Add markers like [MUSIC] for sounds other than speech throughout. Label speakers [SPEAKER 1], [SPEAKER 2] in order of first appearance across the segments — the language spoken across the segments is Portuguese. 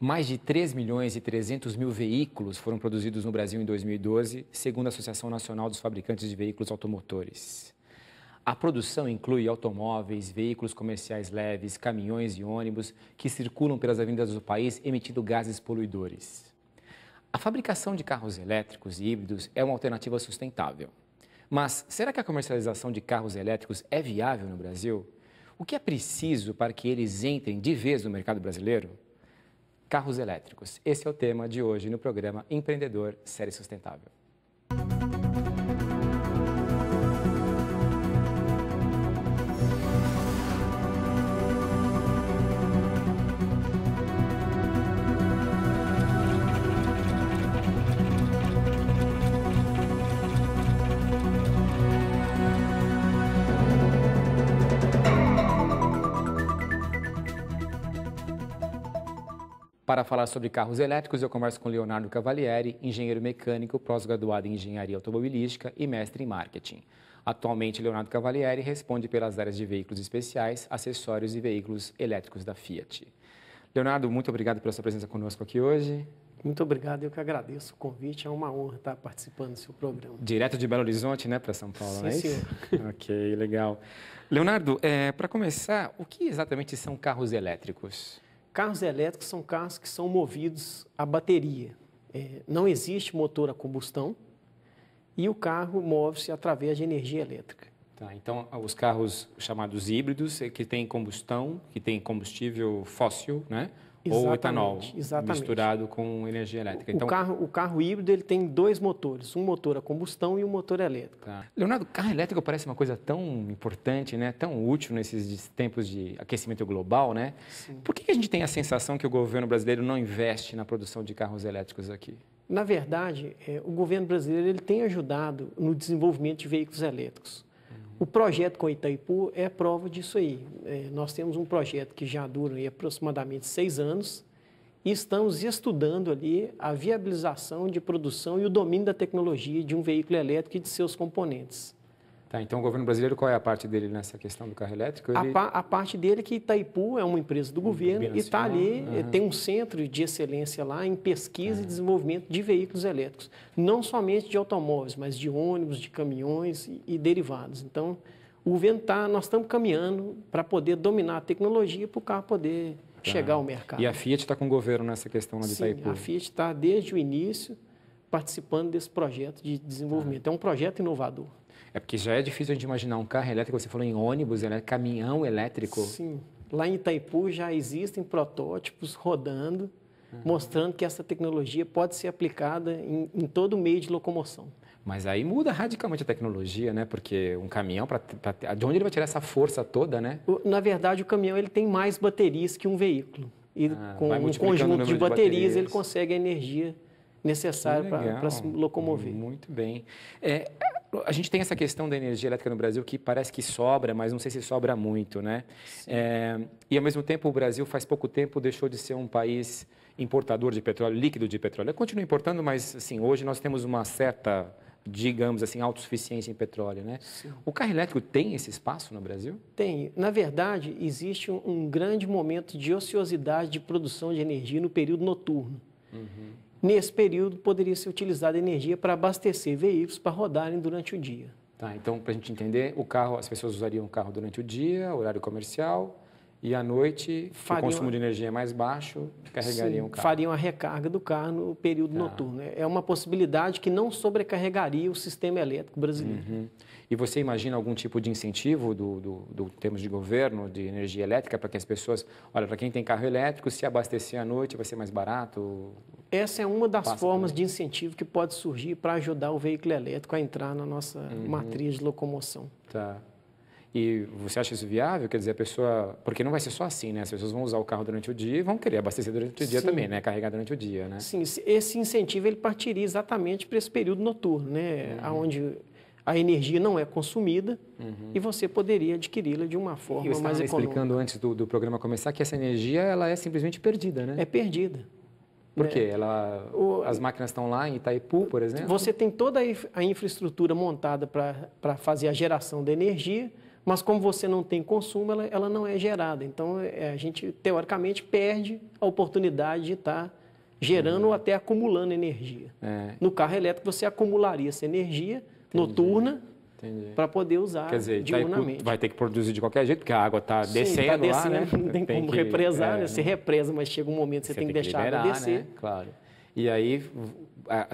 [SPEAKER 1] Mais de 3 milhões e 300 mil veículos foram produzidos no Brasil em 2012, segundo a Associação Nacional dos Fabricantes de Veículos Automotores. A produção inclui automóveis, veículos comerciais leves, caminhões e ônibus que circulam pelas avenidas do país emitindo gases poluidores. A fabricação de carros elétricos e híbridos é uma alternativa sustentável. Mas será que a comercialização de carros elétricos é viável no Brasil? O que é preciso para que eles entrem de vez no mercado brasileiro? carros elétricos. Esse é o tema de hoje no programa Empreendedor Série Sustentável. Para falar sobre carros elétricos, eu converso com Leonardo Cavalieri, engenheiro mecânico, pós-graduado em engenharia automobilística e mestre em marketing. Atualmente, Leonardo Cavalieri responde pelas áreas de veículos especiais, acessórios e veículos elétricos da Fiat. Leonardo, muito obrigado pela sua presença conosco aqui hoje.
[SPEAKER 2] Muito obrigado, eu que agradeço o convite, é uma honra estar participando do seu programa.
[SPEAKER 1] Direto de Belo Horizonte, né, para São Paulo, Sim, é isso? [LAUGHS] ok, legal. Leonardo, é, para começar, o que exatamente são carros elétricos?
[SPEAKER 2] Carros elétricos são carros que são movidos a bateria. É, não existe motor a combustão e o carro move-se através de energia elétrica.
[SPEAKER 1] Tá, então, os carros chamados híbridos, é que têm combustão, que têm combustível fóssil, né? Exatamente, ou etanol exatamente. misturado com energia elétrica. então, o,
[SPEAKER 2] carro, o carro híbrido ele tem dois motores, um motor a combustão e um motor elétrico. Tá.
[SPEAKER 1] Leonardo, carro elétrico parece uma coisa tão importante, né? tão útil nesses tempos de aquecimento global. Né? Por que a gente tem a sensação que o governo brasileiro não investe na produção de carros elétricos aqui?
[SPEAKER 2] Na verdade, é, o governo brasileiro ele tem ajudado no desenvolvimento de veículos elétricos. O projeto com Itaipu é prova disso aí. É, nós temos um projeto que já dura aí, aproximadamente seis anos e estamos estudando ali a viabilização de produção e o domínio da tecnologia de um veículo elétrico e de seus componentes.
[SPEAKER 1] Tá, então, o governo brasileiro, qual é a parte dele nessa questão do carro elétrico? Ele... A, pa a,
[SPEAKER 2] parte dele é que Itaipu é uma empresa do governo e está ali, uhum. tem um centro de excelência lá em pesquisa uhum. e desenvolvimento de veículos elétricos. Não somente de automóveis, mas de ônibus, de caminhões e, e derivados. Então, o governo está, nós estamos caminhando para poder dominar a tecnologia para o carro poder tá. chegar ao mercado. E a
[SPEAKER 1] Fiat está com o governo nessa questão lá de Sim, Itaipu? a Fiat
[SPEAKER 2] está desde o início participando desse projeto de desenvolvimento. Tá. É um projeto inovador.
[SPEAKER 1] É porque já é difícil a gente imaginar um carro elétrico, você falou em ônibus, elétrico, caminhão elétrico. Sim.
[SPEAKER 2] Lá em Itaipu já existem protótipos rodando, uhum. mostrando que essa tecnologia pode ser aplicada em, em todo meio de locomoção. Mas aí muda radicalmente
[SPEAKER 1] a tecnologia, né? Porque um caminhão, pra, pra, de onde ele vai tirar essa força toda, né?
[SPEAKER 2] Na verdade, o caminhão ele tem mais baterias que um veículo. E ah, com um conjunto de baterias, de baterias, ele consegue a energia necessária para se locomover. Muito bem. É,
[SPEAKER 1] a gente tem essa questão da energia elétrica no Brasil que parece que sobra, mas não sei se sobra muito, né? É, e ao mesmo tempo o Brasil faz pouco tempo deixou de ser um país importador de petróleo, líquido de petróleo. Eu continuo importando, mas assim, hoje nós temos uma certa, digamos assim, autossuficiência em petróleo, né? Sim. O carro elétrico tem esse espaço no Brasil?
[SPEAKER 2] Tem. Na verdade, existe um grande momento de ociosidade de produção de energia no período noturno. Uhum nesse período poderia ser utilizada energia para abastecer veículos para rodarem durante o dia.
[SPEAKER 1] Tá, então, para a gente entender, o carro, as pessoas usariam o carro durante o dia, horário comercial, e à noite fariam, o consumo de energia é mais baixo, carregariam sim, o carro.
[SPEAKER 2] Fariam a recarga do carro no período ah. noturno. É, é uma possibilidade que não sobrecarregaria o sistema elétrico brasileiro.
[SPEAKER 1] Uhum. E você imagina algum tipo de incentivo do, do, do termos de governo de energia elétrica para que as pessoas, olha, para quem tem carro elétrico, se abastecer à noite vai ser mais barato?
[SPEAKER 2] Essa é uma das formas de incentivo que pode surgir para ajudar o veículo elétrico a entrar na nossa uhum. matriz de locomoção.
[SPEAKER 1] Tá. E você acha isso viável? Quer dizer, a pessoa. Porque não vai ser só assim, né? As pessoas vão usar o carro durante o dia e vão querer abastecer durante o dia Sim. também, né? Carregar durante o dia, né?
[SPEAKER 2] Sim, esse incentivo ele partiria exatamente para esse período noturno, né? Uhum. Onde a energia não é consumida uhum. e você poderia adquiri-la de uma forma mais econômica. Eu explicando
[SPEAKER 1] antes do, do programa começar que essa energia ela é simplesmente perdida, né? É perdida. Por quê? É. Ela, o, as máquinas estão lá em Itaipu, por exemplo? Você
[SPEAKER 2] tem toda a infraestrutura montada para fazer a geração da energia, mas como você não tem consumo, ela, ela não é gerada. Então, é, é, a gente, teoricamente, perde a oportunidade de estar tá gerando uhum. ou até acumulando energia. É. No carro elétrico, você acumularia essa energia Entendi. noturna para poder usar Quer dizer, tá diurnamente. Tá,
[SPEAKER 1] vai ter que produzir de qualquer jeito, porque a água está descendo, tá descendo lá, né? [LAUGHS] Não tem, tem como que, represar, né? é, né? Você
[SPEAKER 2] represa, mas chega um momento que você, você tem, tem que, que deixar liberar, a água descer. Né?
[SPEAKER 1] Claro. E aí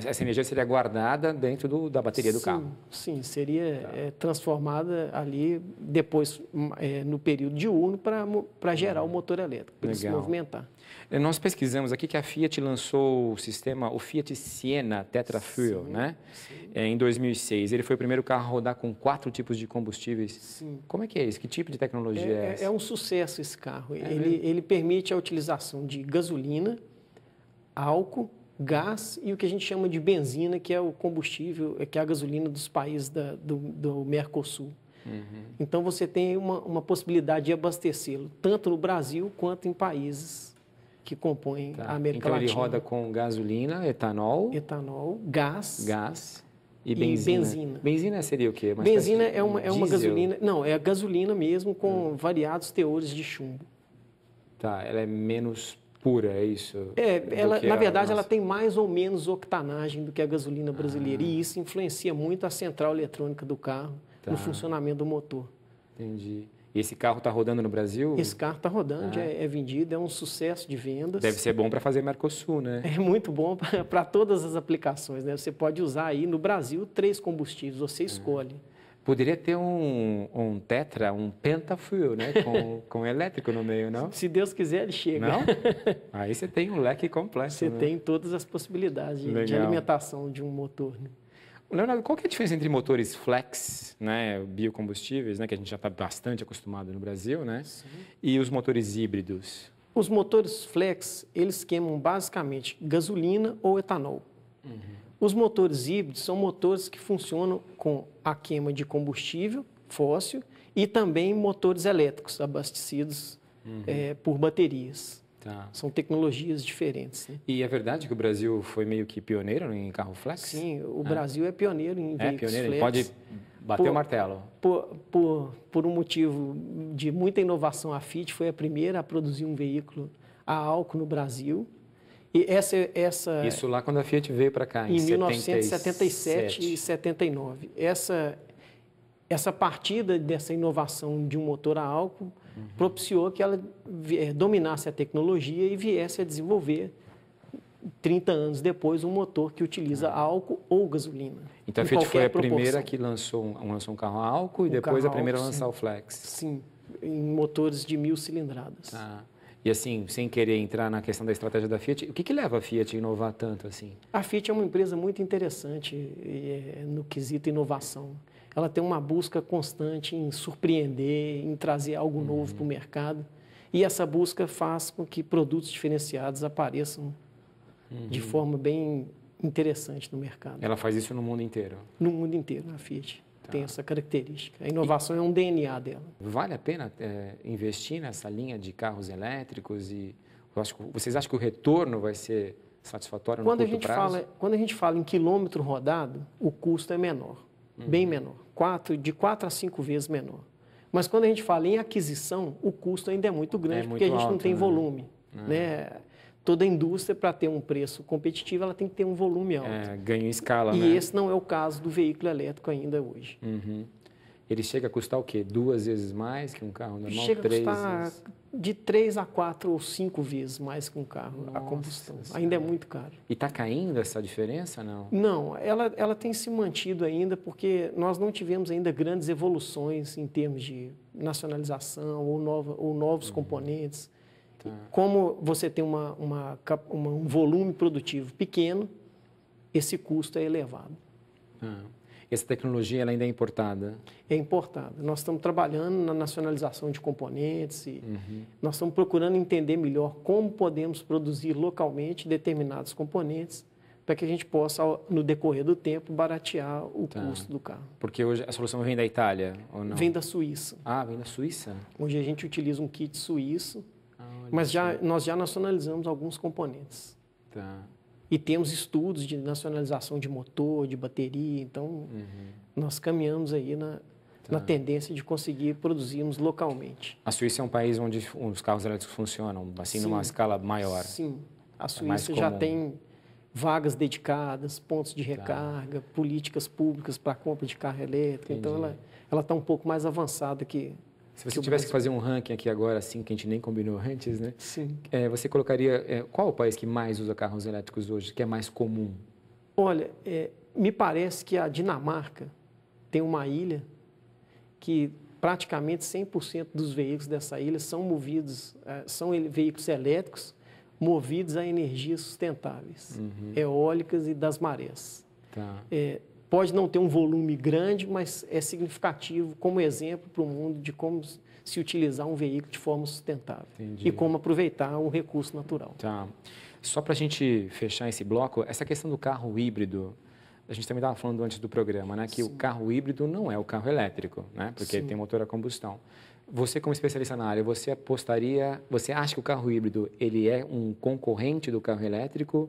[SPEAKER 1] essa energia seria guardada dentro do, da bateria sim, do carro.
[SPEAKER 2] Sim, seria tá. é, transformada ali depois hum, é, no período diurno para gerar uhum. o hum. motor elétrico, para se movimentar.
[SPEAKER 1] É, nós pesquisamos aqui que a Fiat lançou o sistema, o Fiat Siena Tetra Fuel, sim, né? Sim. É, em 2006. Ele foi o primeiro carro a rodar com quatro tipos de combustíveis. Sim. Como é que é isso? Que tipo de tecnologia é, é, é essa? É
[SPEAKER 2] um sucesso esse carro. É ele, ele permite a utilização de gasolina, álcool gás e o que a gente chama de benzina, que é o combustível, é que é a gasolina dos países da, do, do, Mercosul. Uhum. Então você tem uma, uma possibilidade de abastecê-lo, tanto no Brasil quanto em países que compõem tá. a América então, Latina. Então ele roda
[SPEAKER 1] com gasolina, etanol, etanol, gás, gás e benzina. E benzina. benzina seria o quê? Uma benzina é uma, é uma gasolina,
[SPEAKER 2] não, é a gasolina mesmo com hum. variados teores de chumbo.
[SPEAKER 1] Tá, ela é menos pura, é isso? É, ela, na é verdade, nossa... ela
[SPEAKER 2] tem mais ou menos octanagem do que a gasolina brasileira. Ah. E isso influencia muito a central eletrônica do carro tá. no funcionamento do motor.
[SPEAKER 1] Entendi. E esse carro está rodando no Brasil? Esse
[SPEAKER 2] carro está rodando, ah. é, é, vendido, é um sucesso de vendas. Deve ser bom para fazer Mercosul, né? É muito bom para todas as aplicações, né? Você pode usar aí no Brasil três combustíveis, você ah. escolhe. Ah.
[SPEAKER 1] Poderia ter um, um tetra, um pentafuel, né? Com, [LAUGHS] com
[SPEAKER 2] elétrico no meio, não? Se Deus quiser, ele chega. Não? [LAUGHS] Aí você tem um leque completo. Você né? tem todas as possibilidades de, de alimentação de um motor. Né?
[SPEAKER 1] Leonardo, qual que é a diferença entre motores flex, né, biocombustíveis, né, que a gente já está bastante acostumado no Brasil, né, Sim. e os motores híbridos?
[SPEAKER 2] Os motores flex, eles queimam basicamente gasolina ou etanol. Uhum. Os motores híbridos são motores que funcionam com a queima de combustível fóssil e também motores elétricos abastecidos uhum. é, por baterias. Tá. São tecnologias diferentes. Né?
[SPEAKER 1] E é verdade que o Brasil foi meio que pioneiro em carro flex? Sim, o ah. Brasil é pioneiro em é, veículos pioneiro. flex. Pode
[SPEAKER 2] bater por, o martelo. Por, por, por um motivo de muita inovação, a Fiat foi a primeira a produzir um veículo a álcool no Brasil. E essa, essa Isso
[SPEAKER 1] lá quando a Fiat veio para cá, em, em 1977
[SPEAKER 2] e 79. Essa, essa partida dessa inovação de um motor a álcool uhum. propiciou que ela eh, dominasse a tecnologia e viesse a desenvolver 30 anos depois, um motor que utiliza uhum. álcool ou gasolina. Então a Fiat foi a proporção. primeira
[SPEAKER 1] que lançou um, lançou um carro a álcool e um depois a primeira álcool, a lançar sim. o
[SPEAKER 2] flex. Sim, em motores de mil cilindradas.
[SPEAKER 1] Ah. E assim, sem querer entrar na questão da estratégia da Fiat, o que, que leva a Fiat a inovar tanto assim?
[SPEAKER 2] A Fiat é uma empresa muito interessante é, no quesito inovação. Ela tem uma busca constante em surpreender, em trazer algo uhum. novo para o mercado. E essa busca faz com que produtos diferenciados apareçam uhum. de forma bem interessante no mercado. Ela
[SPEAKER 1] faz isso no mundo inteiro?
[SPEAKER 2] No mundo inteiro, a Fiat tem essa característica. A inovação e é um DNA dela. Vale a pena é, investir nessa
[SPEAKER 1] linha de carros elétricos e acho, vocês acham que o retorno vai ser satisfatório quando no curto a gente prazo? Fala,
[SPEAKER 2] quando a gente fala em quilômetro rodado, o custo é menor, uhum. bem menor, quatro, de quatro a cinco vezes menor. Mas quando a gente fala em aquisição, o custo ainda é muito é grande, é muito porque a gente alto, não tem né? volume. É. Né? toda a indústria, para ter um preço competitivo, ela tem que ter um volume é, alto.
[SPEAKER 1] É, ganha escala, E né? esse
[SPEAKER 2] não é o caso do veículo elétrico ainda hoje.
[SPEAKER 1] Uhum. Ele chega a custar o quê? Duas vezes mais que um carro normal? Chega três a custar vezes...
[SPEAKER 2] de três a quatro ou cinco vezes mais que um carro Nossa a combustão. Senhora. Ainda é muito caro.
[SPEAKER 1] E está caindo essa diferença, não? Não,
[SPEAKER 2] ela, ela tem se mantido ainda porque nós não tivemos ainda grandes evoluções em termos de nacionalização ou, nova, ou novos uhum. componentes. Tá. Como você tem uma, uma, uma, um volume produtivo pequeno, esse custo é elevado.
[SPEAKER 1] Ah. Essa tecnologia ainda é importada?
[SPEAKER 2] É importada. Nós estamos trabalhando na nacionalização de componentes, uhum. nós estamos procurando entender melhor como podemos produzir localmente determinados componentes para que a gente possa, no decorrer do tempo, baratear o tá. custo do carro. Porque
[SPEAKER 1] hoje a solução vem da Itália ou não? Vem
[SPEAKER 2] da Suíça. Ah, vem da Suíça? Hoje a gente utiliza um kit suíço mas já, nós já nacionalizamos alguns componentes. Tá. E temos estudos de nacionalização de motor, de bateria, então uhum. nós caminhamos aí na, tá. na tendência de conseguir produzirmos localmente.
[SPEAKER 1] A Suíça é um país onde os carros elétricos funcionam, assim, sim, numa escala maior. Sim, a é Suíça é já tem
[SPEAKER 2] vagas dedicadas, pontos de tá. recarga, tá. políticas públicas para compra de carro elétrico, Entendi. então ela está um pouco mais avançada que se você que tivesse que fazer
[SPEAKER 1] um ranking aqui agora, assim, que a gente nem combinou antes, né? Sim. É, você colocaria. É, qual o país que mais usa carros elétricos hoje, que é mais comum?
[SPEAKER 2] Olha, é, me parece que a Dinamarca tem uma ilha que praticamente 100% dos veículos dessa ilha são movidos, é, são veículos elétricos movidos a energias sustentáveis, uhum. eólicas e das marés. Tá. É, Pode não ter um volume grande, mas é significativo como exemplo para o mundo de como se utilizar um veículo de forma sustentável Entendi. e como aproveitar o recurso natural.
[SPEAKER 1] Tá. Só para a gente fechar esse bloco, essa questão do carro híbrido, a gente também estava falando antes do programa, né, que Sim. o carro híbrido não é o carro elétrico, né, porque Sim. tem motor a combustão. Você, como especialista na área, você apostaria, você acha que o carro híbrido ele é um concorrente do carro elétrico?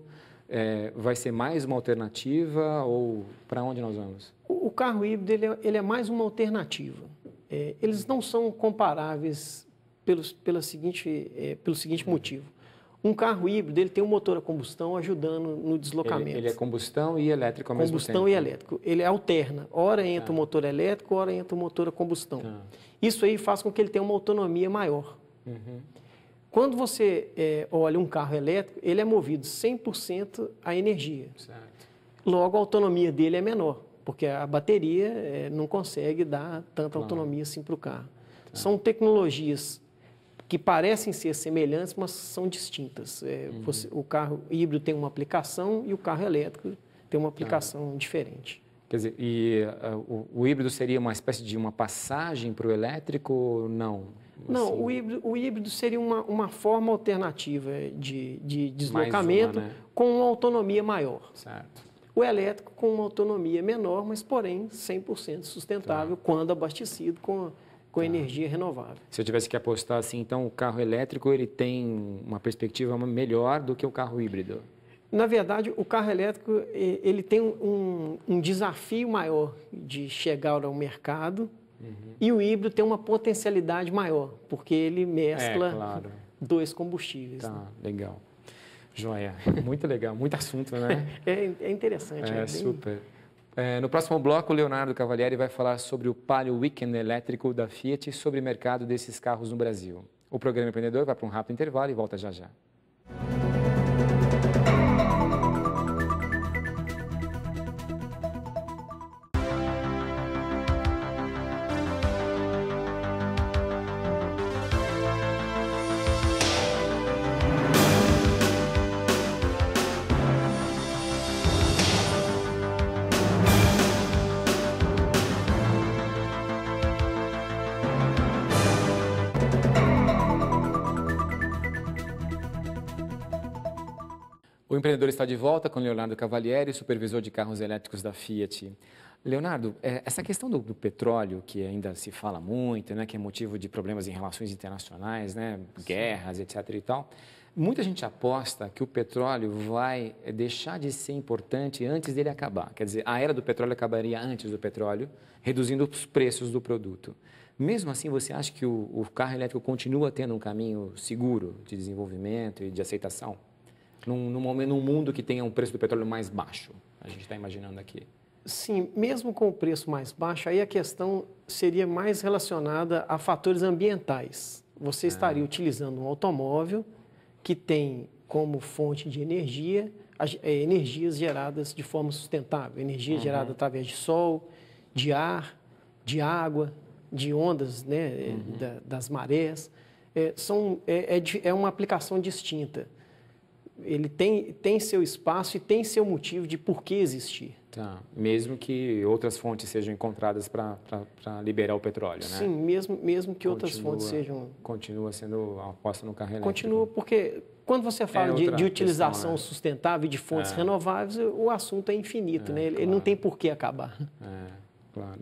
[SPEAKER 1] é, vai ser mais uma alternativa ou para onde nós vamos?
[SPEAKER 2] O, o carro híbrido ele é, ele é, mais uma alternativa. É, eles não são comparáveis pelos, pela seguinte, é, pelo seguinte motivo. Um carro híbrido ele tem um motor a combustão ajudando no deslocamento. Ele, ele é
[SPEAKER 1] combustão e elétrico ao combustão mesmo tempo. Combustão e elétrico.
[SPEAKER 2] Ele alterna. Hora entra tá. o motor elétrico, hora entra o motor a combustão. Tá. Isso aí faz com que ele tenha uma autonomia maior. Uhum. Quando você é, olha um carro elétrico, ele é movido 100% a energia. Certo. Logo, a autonomia dele é menor, porque a bateria é, não consegue dar tanta claro. autonomia assim para o carro. Tá. São tecnologias que parecem ser semelhantes, mas são distintas. É, uhum. você, o carro híbrido tem uma aplicação e o carro elétrico tem uma tá. aplicação tá. diferente.
[SPEAKER 1] Quer dizer, e uh, o, o, híbrido seria uma espécie de uma passagem para o elétrico? Não. Não, assim, o,
[SPEAKER 2] né? híbrido, o híbrido seria uma, uma forma alternativa de, de deslocamento uma, né? com uma autonomia maior. Certo. O elétrico com uma autonomia menor, mas porém 100% sustentável tá. quando abastecido com, com tá. energia renovável.
[SPEAKER 1] Se eu tivesse que apostar assim, então o carro elétrico ele tem uma perspectiva melhor do que o carro híbrido?
[SPEAKER 2] Na verdade, o carro elétrico ele tem um, um desafio maior de chegar ao mercado Uhum. E o híbrido tem uma potencialidade maior, porque ele mescla é, claro. dois combustíveis. Tá, né?
[SPEAKER 1] legal. Joia, muito legal, muito assunto, né?
[SPEAKER 2] [LAUGHS] é, é interessante. É, é bem... super.
[SPEAKER 1] É, no próximo bloco, o Leonardo Cavalieri vai falar sobre o Palio Weekend elétrico da Fiat e sobre o mercado desses carros no Brasil. O programa Empreendedor vai para um rápido intervalo e volta já já. O empreendedor está de volta com Leonardo Cavalieri, supervisor de carros elétricos da Fiat. Leonardo, é, essa questão do, do, petróleo, que ainda se fala muito, né, que é motivo de problemas em relações internacionais, né, guerras, etc. e tal, muita gente aposta que o petróleo vai deixar de ser importante antes dele acabar. Quer dizer, a era do petróleo acabaria antes do petróleo, reduzindo os preços do produto. Mesmo assim, você acha que o, o carro elétrico continua tendo um caminho seguro de desenvolvimento e de aceitação? num, num, num mundo que tenha um preço do petróleo mais baixo? A gente está imaginando aqui.
[SPEAKER 2] Sim, mesmo com o preço mais baixo, aí a questão seria mais relacionada a fatores ambientais. Você é. estaria utilizando um automóvel que tem como fonte de energia é, energias geradas de forma sustentável, energia uhum. gerada através de sol, de ar, de água, de ondas né, uhum. da, das marés. É, são, é, é, é uma aplicação distinta ele tem, tem seu espaço e tem seu motivo de por que existir.
[SPEAKER 1] Tá. Mesmo que outras fontes sejam encontradas para liberar o petróleo, né? Sim,
[SPEAKER 2] mesmo, mesmo que continua, outras fontes sejam...
[SPEAKER 1] Continua sendo a aposta no carro elétrico.
[SPEAKER 2] Continua, porque quando você é fala é de, de, utilização questão, né? sustentável e de fontes é. renováveis, o assunto é infinito, é, né? Ele, claro. ele, não tem por que acabar.
[SPEAKER 1] É, claro.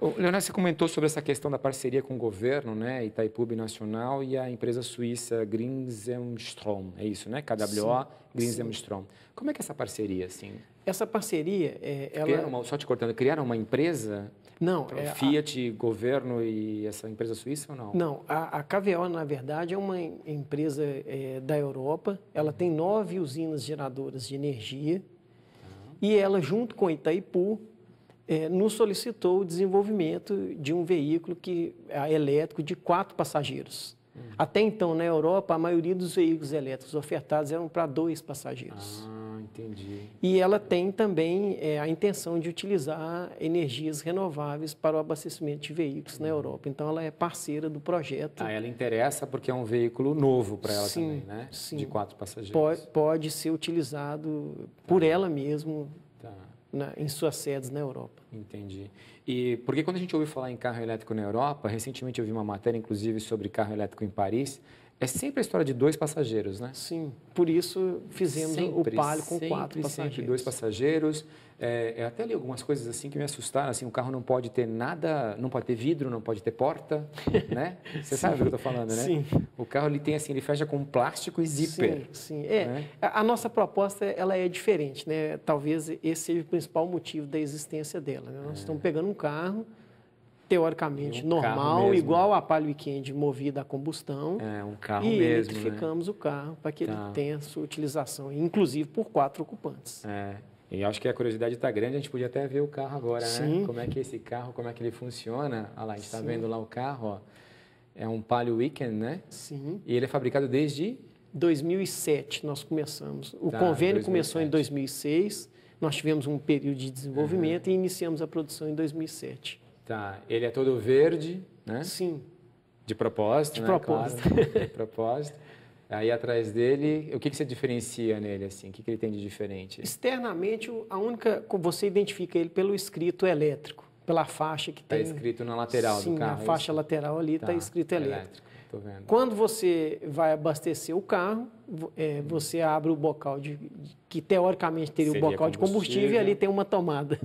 [SPEAKER 1] Leonardo, você comentou sobre essa questão da parceria com o governo, né? Itaipu Nacional e a empresa suíça Grinsemstrom, é isso, né? KWO Grinsemstrom. Como é que é essa parceria, assim?
[SPEAKER 2] Essa parceria, é, ela... Criaram
[SPEAKER 1] uma, só te cortando, criaram uma empresa? Não. é, Fiat, a... governo e essa empresa suíça ou não? Não,
[SPEAKER 2] a, a KWO, na verdade, é uma empresa é, da Europa. Ela tem nove usinas geradoras de energia. Uhum. E ela, junto com Itaipu, é, nos solicitou o desenvolvimento de um veículo que, é elétrico de quatro passageiros. Hum. Até então, na Europa, a maioria dos veículos elétricos ofertados eram para dois passageiros.
[SPEAKER 1] Ah, entendi.
[SPEAKER 2] E ela tem também é, a intenção de utilizar energias renováveis para o abastecimento de veículos hum. na Europa. Então, ela é parceira do projeto.
[SPEAKER 1] Ah, ela interessa porque é um veículo novo para ela sim, também, né? Sim. De quatro passageiros. Pode,
[SPEAKER 2] pode ser utilizado por ah. ela mesmo na, em suas sedes na Europa.
[SPEAKER 1] Entendi. E porque quando a gente ouve falar em carro elétrico na Europa, recentemente eu vi uma matéria, inclusive, sobre carro elétrico em Paris, é sempre a história de dois passageiros, né? Sim. Por isso fizemos sempre, o palio com sempre, quatro passageiros. Sempre dois passageiros. É, eu é, até li algumas coisas assim que me assustaram. Assim, o carro não pode ter nada, não pode ter vidro, não pode ter porta, [LAUGHS] né? Você sabe o que eu estou falando, né? Sim. O carro ele tem assim, ele fecha com plástico e zíper.
[SPEAKER 2] Sim, sim. É, né? a, nossa proposta ela é diferente, né? Talvez esse seja o principal motivo da existência dela. Né? Nós é. estamos pegando um carro teoricamente é um normal, igual a Palio Weekend movida a combustão. É, um carro e mesmo. E eletrificamos né? o carro para que tá. ele tenha sua utilização, inclusive por quatro ocupantes.
[SPEAKER 1] É. E acho que a curiosidade está grande, a gente podia até ver o carro agora, né? Sim. né? Como é
[SPEAKER 2] que esse carro,
[SPEAKER 1] como é que ele funciona. Olha lá, a gente está vendo lá o carro, ó. É um Palio Weekend, né? Sim.
[SPEAKER 2] E ele é fabricado desde 2007 nós começamos. O tá, convênio 2007. começou em 2006, nós tivemos um período de desenvolvimento uhum. e iniciamos a produção em 2007.
[SPEAKER 1] Tá. Ele é todo verde, né? Sim. De propósito, De né? propósito. Claro. De propósito. Aí atrás dele, o que, que você diferencia nele assim? O que, que ele tem de diferente?
[SPEAKER 2] Externamente, a única você identifica ele pelo escrito elétrico, pela faixa que tá tem. Está escrito na lateral Sim, do carro. Sim, na é faixa isso? lateral ali está tá escrito elétrico. elétrico. Quando você vai abastecer o carro, é, uhum. você abre o bocal de, que teoricamente teria Seria o bocal de combustível e ali tem uma tomada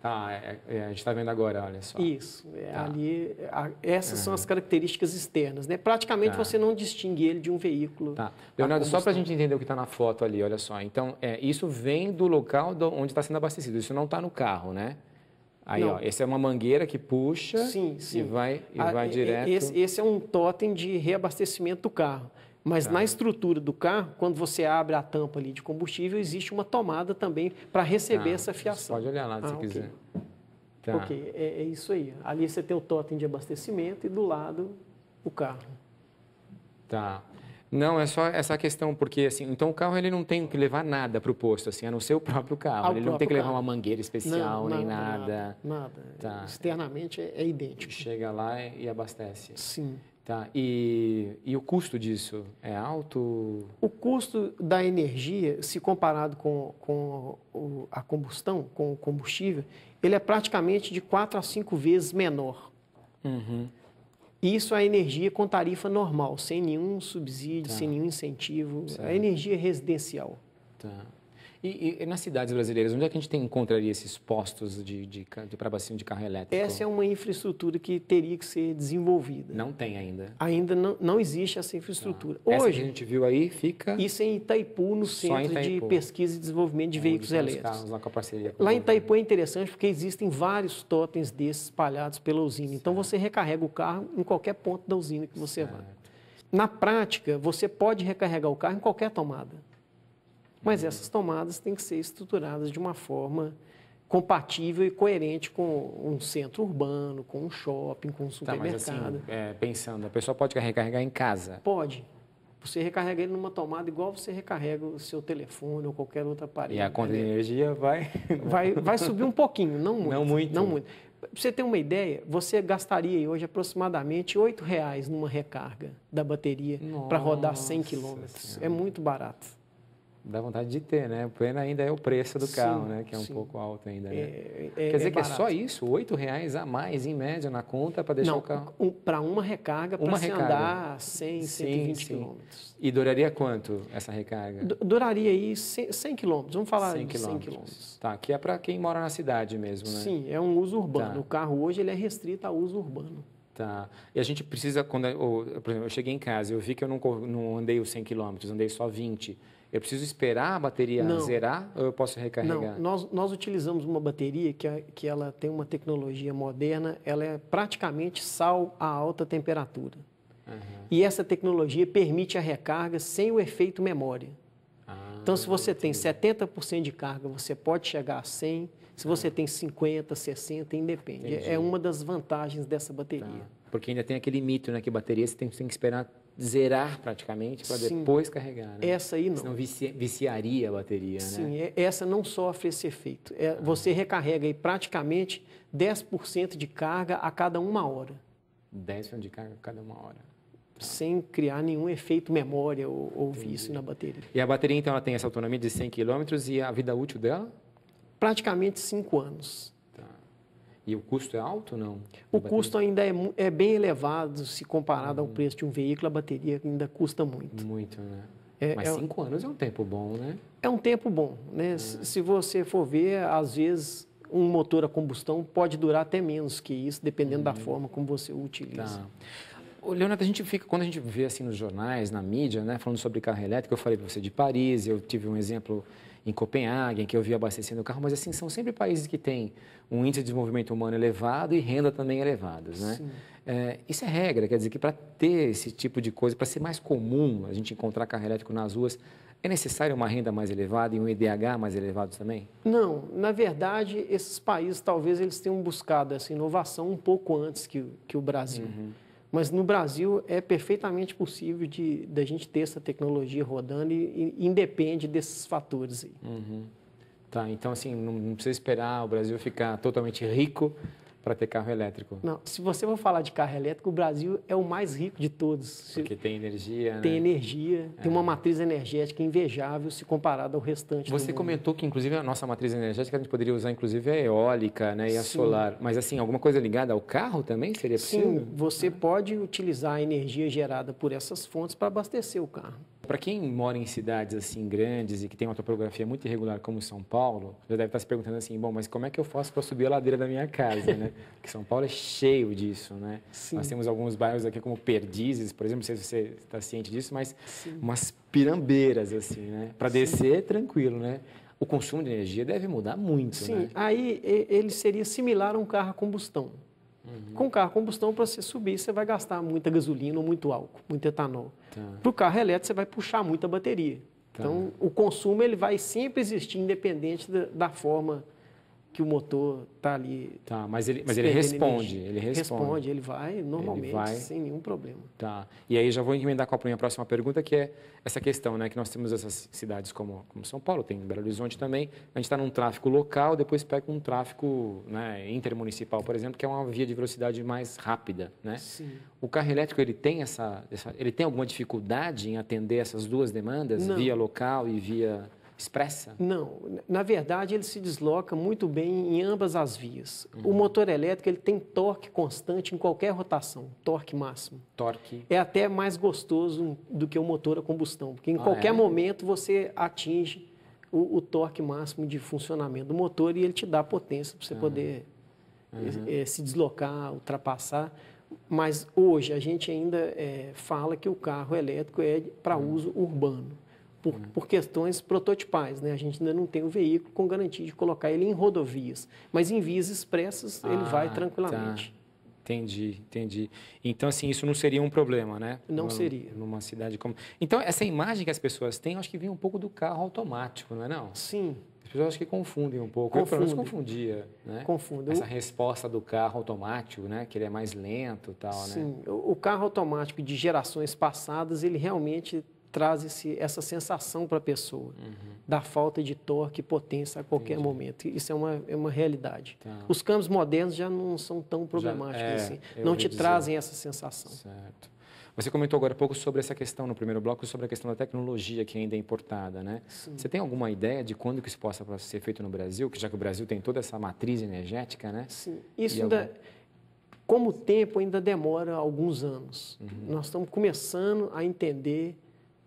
[SPEAKER 1] tá é, é, a gente está vendo agora, olha só. Isso,
[SPEAKER 2] é, tá. ali, a, essas são as características externas, né? Praticamente tá. você não distingue ele de um veículo. Tá. Leonardo, só para a gente
[SPEAKER 1] entender o que está na foto ali, olha só. Então, é, isso vem do local do, onde está sendo abastecido, isso não está no carro, né? Aí, não. ó, essa é uma mangueira que
[SPEAKER 2] puxa sim, sim. e
[SPEAKER 1] vai, e a, vai direto... Esse,
[SPEAKER 2] esse é um totem de reabastecimento do carro. Mas tá. na estrutura do carro, quando você abre a tampa ali de combustível, existe uma tomada também para receber tá. essa fiação. Você pode olhar lá se ah, okay. quiser. Tá. Ok, é, é, isso aí. Ali você tem o totem de abastecimento e do lado o carro.
[SPEAKER 1] Tá. Não, é só essa questão, porque assim, então o carro ele não tem que levar nada para o posto, assim, a não ser o próprio carro. ele próprio não tem que levar carro. uma mangueira especial, não, nem nada. Nada. nada. Tá.
[SPEAKER 2] Externamente
[SPEAKER 1] é, é idêntico. Chega lá e abastece. Sim. Tá. E, e o custo
[SPEAKER 2] disso é alto? O custo da energia, se comparado com, com a combustão, com o combustível, ele é praticamente de 4 a 5 vezes menor. Uhum. Isso é energia com tarifa normal, sem nenhum subsídio, tá. sem nenhum incentivo. Certo. A energia residencial. Tá. E,
[SPEAKER 1] e, nas cidades brasileiras, onde é que a gente tem, encontraria esses postos de, de, de para bacia de carro elétrico? Essa é
[SPEAKER 2] uma infraestrutura que teria que ser desenvolvida. Não
[SPEAKER 1] tem ainda?
[SPEAKER 2] Ainda não, não existe essa infraestrutura. Ah, tá. Hoje, essa que a gente
[SPEAKER 1] viu aí fica... Isso é
[SPEAKER 2] em Itaipu, no Centro Itaipu. de Pesquisa e Desenvolvimento de é, Veículos Elétricos.
[SPEAKER 1] lá, com a parceria lá em
[SPEAKER 2] Itaipu é interessante porque existem vários totens desses espalhados pela usina. Então, certo. Então, você recarrega o carro em qualquer ponto da usina que você certo. Na prática, você pode recarregar o carro em qualquer tomada mas essas tomadas têm que ser estruturadas de uma forma compatível e coerente com um centro urbano, com um shopping, com um supermercado. Tá, mas assim,
[SPEAKER 1] é, pensando, a pessoa pode recarregar em casa?
[SPEAKER 2] Pode. Você recarrega ele numa tomada igual você recarrega o seu telefone ou qualquer outro aparelho. E a conta de energia vai... [LAUGHS] vai... Vai subir um pouquinho, não muito. Não muito. Não muito. Para você ter uma ideia, você gastaria hoje aproximadamente R$ reais numa recarga da bateria para rodar 100 quilômetros. É muito barato
[SPEAKER 1] dá vontade de ter, né? O pena ainda é o preço do sim, carro, né? Que é um sim. pouco alto ainda, né? É, é, Quer dizer é que é só
[SPEAKER 2] isso, oito reais a mais
[SPEAKER 1] em média na conta
[SPEAKER 2] para deixar Não, o carro. Um,
[SPEAKER 1] para uma recarga, para se andar 100, sim, 120 quilômetros. E duraria quanto essa recarga? D
[SPEAKER 2] duraria aí 100, 100 quilômetros, vamos falar 100 de 100 quilômetros. Tá, que é para quem mora
[SPEAKER 1] na cidade mesmo, né? Sim, é
[SPEAKER 2] um uso urbano. Tá. O carro hoje ele é restrito a uso urbano.
[SPEAKER 1] Tá. E a gente precisa, quando, por exemplo, eu cheguei em casa, eu vi que eu não, não andei os 100 quilômetros, andei só 20 eu preciso esperar a bateria não. zerar ou eu posso recarregar? Não,
[SPEAKER 2] nós, nós utilizamos uma bateria que, é, que ela tem uma tecnologia moderna, ela é praticamente sal a alta temperatura. Uhum. E essa tecnologia permite a recarga sem o efeito memória. Ah, então, se você entendi. tem 70% de carga, você pode chegar a 100%. Se ah. você ah. tem 50, 60, independe. É entendi. É uma das vantagens dessa bateria. Tá.
[SPEAKER 1] Porque ainda tem aquele mito, né? Que bateria você tem, tem que esperar zerar praticamente para depois carregar. Né? Essa aí não. Senão vici, viciaria a bateria, né? Sim, né?
[SPEAKER 2] essa não sofre esse efeito. É, ah. Você recarrega aí praticamente 10% de carga a cada uma hora. 10% de carga a cada uma hora. Tá. Sem criar nenhum efeito memória ou, ou vício na bateria. E a
[SPEAKER 1] bateria, então, ela tem essa autonomia de 100 km e a vida útil dela?
[SPEAKER 2] Praticamente 5 anos.
[SPEAKER 1] E o custo é alto ou não?
[SPEAKER 2] O custo ainda é, é, bem elevado se comparado ao preço de um veículo, a bateria ainda custa muito. Muito, né? É, Mas é cinco anos é um
[SPEAKER 1] tempo bom, né?
[SPEAKER 2] É um tempo bom, né? Ah. Se você for ver, às vezes um motor a combustão pode durar até menos que isso, dependendo da uhum. forma como você o utiliza. Tá.
[SPEAKER 1] Leonardo, a gente fica, quando a gente vê assim nos jornais, na mídia, né, falando sobre carro elétrico, eu falei para você de Paris, eu tive um exemplo em Copenhague, em que eu vi abastecendo o carro, mas assim, são sempre países que têm um índice de desenvolvimento humano elevado e renda também elevados, né? É, isso é regra, quer dizer que para ter esse tipo de coisa, para ser mais comum a gente encontrar carro elétrico nas ruas, é necessário uma renda mais elevada e um IDH mais elevado também?
[SPEAKER 2] Não, na verdade, esses países talvez eles tenham buscado essa assim, inovação um pouco antes que, que o Brasil. Uhum. Mas no Brasil é perfeitamente possível de da gente ter essa tecnologia rodando e, e independe desses fatores aí. Uhum.
[SPEAKER 1] Tá, então assim, não, não precisa esperar o Brasil ficar totalmente rico para ter carro elétrico.
[SPEAKER 2] Não, se você for falar de carro elétrico, o Brasil é o mais rico de todos. Porque tem energia, né? Tem né? energia, é. tem uma é. matriz energética invejável se comparada ao restante Você comentou
[SPEAKER 1] que, inclusive, a nossa matriz energética a gente poderia usar, inclusive, a é eólica né, e a Sim. solar. Mas, assim, alguma coisa ligada ao carro também seria possível? Sim,
[SPEAKER 2] você pode utilizar a energia gerada por essas fontes para abastecer o carro.
[SPEAKER 1] Para quem mora em cidades assim grandes e que tem uma topografia muito irregular como São Paulo, já deve estar tá se perguntando assim, bom, mas como é que eu faço para subir a ladeira da minha casa, né? [LAUGHS] Porque São Paulo é cheio disso, né? Sim. Nós temos alguns bairros aqui como Perdizes, por exemplo, não sei se você está ciente disso, mas Sim. umas pirambeiras assim, né? Para descer, tranquilo, né? O consumo
[SPEAKER 2] de energia deve mudar
[SPEAKER 1] muito, Sim, né?
[SPEAKER 2] aí ele seria similar a um carro a combustão. Uhum. Com carro combustão, para você subir, você vai gastar muita gasolina ou muito álcool, muito etanol. Tá. Para o carro elétrico, você vai puxar muita bateria. Tá. Então, o consumo ele vai sempre existir, independente da, da forma que o motor está ali. Tá, mas ele, mas ele responde, ele responde. Responde, ele vai normalmente, ele vai. sem nenhum problema.
[SPEAKER 1] Tá. E aí já vou emendar com a minha próxima pergunta, que é essa questão, né? Que nós temos essas cidades como, como São Paulo, tem Belo Horizonte também. A gente está num tráfego local, depois pega um tráfego né, intermunicipal, por exemplo, que é uma via de velocidade mais rápida, né? Sim. O carro elétrico, ele tem essa, essa ele tem alguma dificuldade em atender essas duas demandas, Não. via local e via expressa? Não,
[SPEAKER 2] na verdade ele se desloca muito bem em ambas as vias. Uhum. O motor elétrico ele tem torque constante em qualquer rotação, torque máximo. Torque. É até mais gostoso do que o motor a combustão, porque em ah, qualquer é? momento você atinge o, o, torque máximo de funcionamento do motor e ele te dá potência para você ah. eh, uhum. poder eh, uhum. É, se deslocar, ultrapassar. Mas hoje a gente ainda é, fala que o carro elétrico é para uhum. uso urbano por, uhum. por, questões prototipais. Né? A gente ainda não tem o veículo com garantia de colocar ele em rodovias, mas em vias expressas ah, ele vai tá. tranquilamente.
[SPEAKER 1] Tá. Entendi, entendi. Então, assim, isso não seria um problema, né? Não numa, seria. Numa cidade como. Então, essa imagem que as pessoas têm, acho que vem um pouco do carro automático, não é não? Sim. As pessoas
[SPEAKER 2] acho que confundem um pouco. Confunde. Eu, pelo menos, confundia,
[SPEAKER 1] né? Confundo. Essa resposta do carro automático, né? Que ele é mais lento e tal, Sim. né? Sim.
[SPEAKER 2] O carro automático de gerações passadas, ele realmente traz esse, essa sensação para a pessoa uhum. da falta de torque e potência a qualquer Entendi. momento. Isso é uma, é uma realidade. Tá. Os câmbios modernos já não são tão problemáticos já, é, assim, não te dizer. trazem essa sensação. Certo.
[SPEAKER 1] Você comentou agora há pouco sobre essa questão no primeiro bloco, sobre a questão da tecnologia que ainda é importada, né? Sim. Você tem alguma ideia de quando que isso possa ser feito no Brasil, que já que o Brasil tem toda essa matriz energética, né? Sim. Isso e ainda, algum...
[SPEAKER 2] como o tempo ainda demora alguns anos. Uhum. Nós estamos começando a entender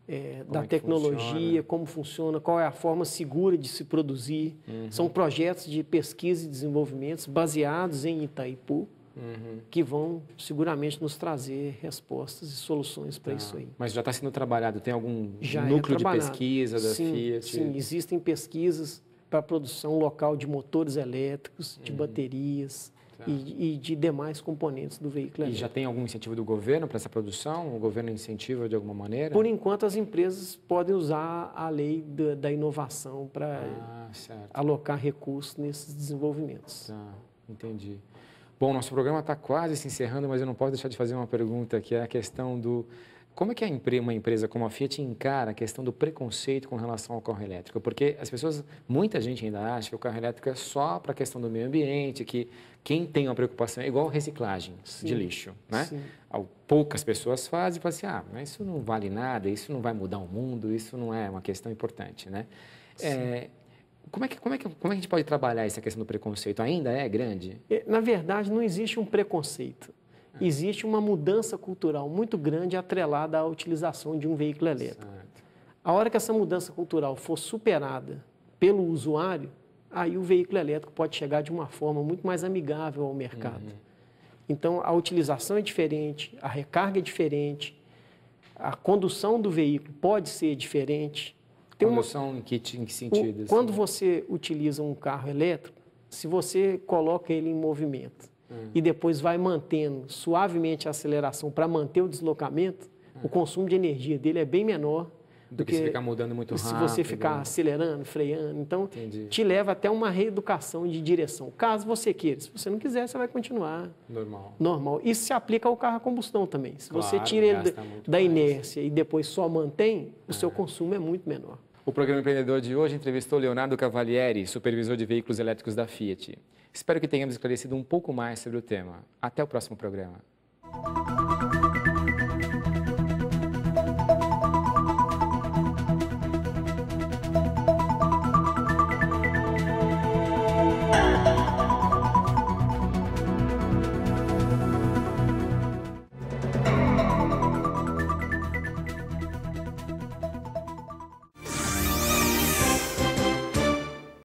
[SPEAKER 2] é, da é tecnologia, funciona? como funciona, qual é a forma segura de se produzir. Uhum. São projetos de pesquisa e desenvolvimentos baseados em Itaipu. Uhum. que vão seguramente nos trazer respostas e soluções para tá. isso aí.
[SPEAKER 1] Mas já está sendo trabalhado? Tem algum já é núcleo é de pesquisa da sim, Fiat? Sim,
[SPEAKER 2] existem pesquisas para produção local de motores elétricos, de uhum. baterias, e, é. e, de demais componentes do veículo elétrico. E já
[SPEAKER 1] tem algum incentivo do governo para essa produção? O governo incentiva de alguma maneira? Por
[SPEAKER 2] enquanto, as empresas podem usar a lei da, da inovação para ah, alocar recursos nesses desenvolvimentos. Tá, entendi. Bom, nosso programa
[SPEAKER 1] está quase se encerrando, mas eu não posso deixar de fazer uma pergunta, que é a questão do como é que uma empresa como a Fiat encara a questão do preconceito com relação ao carro elétrico? Porque as pessoas, muita gente ainda acha que o carro elétrico é só para a questão do meio ambiente, que quem tem uma preocupação é igual reciclagem de lixo, né? Poucas pessoas fazem e falam assim, ah, mas isso não vale nada, isso não vai mudar o mundo, isso não é uma questão importante, né? É, como é, que, como, é que, como é que a gente pode trabalhar essa questão do preconceito? Ainda é grande?
[SPEAKER 2] É, na verdade, não existe um preconceito existe uma mudança cultural muito grande atrelada à utilização de um veículo elétrico. Certo. A hora que essa mudança cultural for superada pelo usuário, aí o veículo elétrico pode chegar de uma forma muito mais amigável ao mercado. Uhum. Então, a utilização é diferente, a recarga é diferente, a condução do veículo pode ser diferente. Tem condução uma... em, que, em que sentido? O, assim? Quando você utiliza um carro elétrico, se você coloca ele em movimento, Hum. e depois vai mantendo suavemente a aceleração para manter o deslocamento, hum. o consumo de energia dele é bem menor do, do que, que ficar mudando muito rápido. Se você ficar acelerando, freando, então Entendi. te leva até uma reeducação de direção. Caso você queira, se você não quiser, você vai continuar normal. Normal. Isso se aplica ao carro a combustão também. Se claro, você tira ele da, da inércia e depois só mantém, o seu é. consumo é muito menor.
[SPEAKER 1] O programa empreendedor de hoje entrevistou Leonardo Cavalieri, supervisor de veículos elétricos da Fiat. Espero que tenhamos esclarecido um pouco mais sobre o tema. Até o próximo programa.